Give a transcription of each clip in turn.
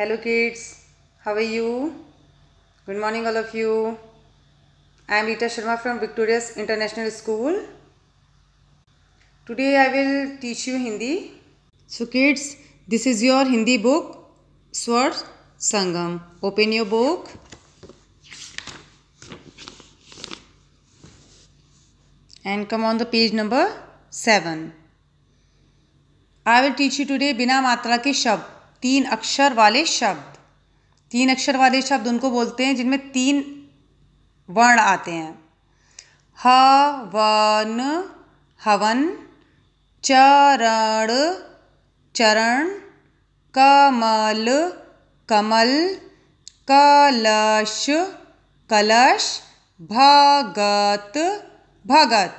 hello kids how are you good morning all of you i am rita sharma from victorious international school today i will teach you hindi so kids this is your hindi book swar sangam open your book and come on the page number 7 i will teach you today bina matra ke shabd तीन अक्षर वाले शब्द तीन अक्षर वाले शब्द उनको बोलते हैं जिनमें तीन वर्ण आते हैं हवन हवन चरण चरण कमल कमल कलश कलश भगत भगत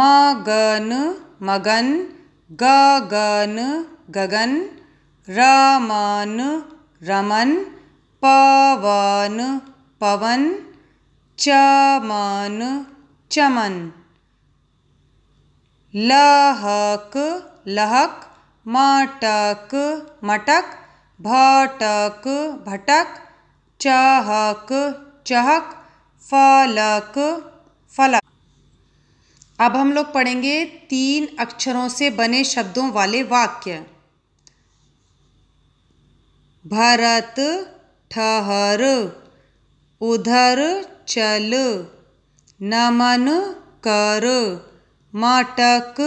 मगन मगन गगन गगन रमन रमन पवन पवन चमन चमन लहक लहक मटक मटक भटक भटक चहक चहक फलक फलक अब हम लोग पढ़ेंगे तीन अक्षरों से बने शब्दों वाले वाक्य भरत ठहर उधर चल नमन कर मटक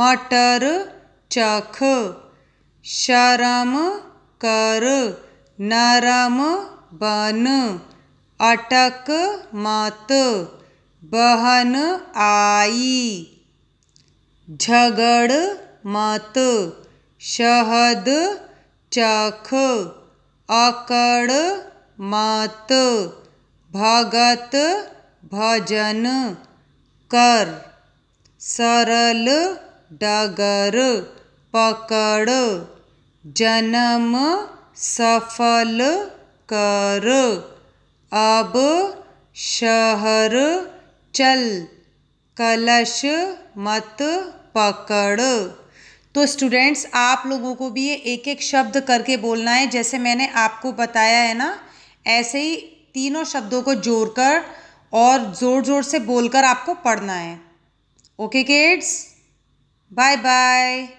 मटर चख शरम कर नरम बन अटक मत बहन आई झगड़ मत शहद चख अकड़ मत भगत भजन कर सरल डगर पकड़ जन्म सफल कर अब शहर चल कलश मत पकड़ तो स्टूडेंट्स आप लोगों को भी ये एक एक शब्द करके बोलना है जैसे मैंने आपको बताया है ना ऐसे ही तीनों शब्दों को जोड़कर और ज़ोर ज़ोर से बोलकर आपको पढ़ना है ओके किड्स बाय बाय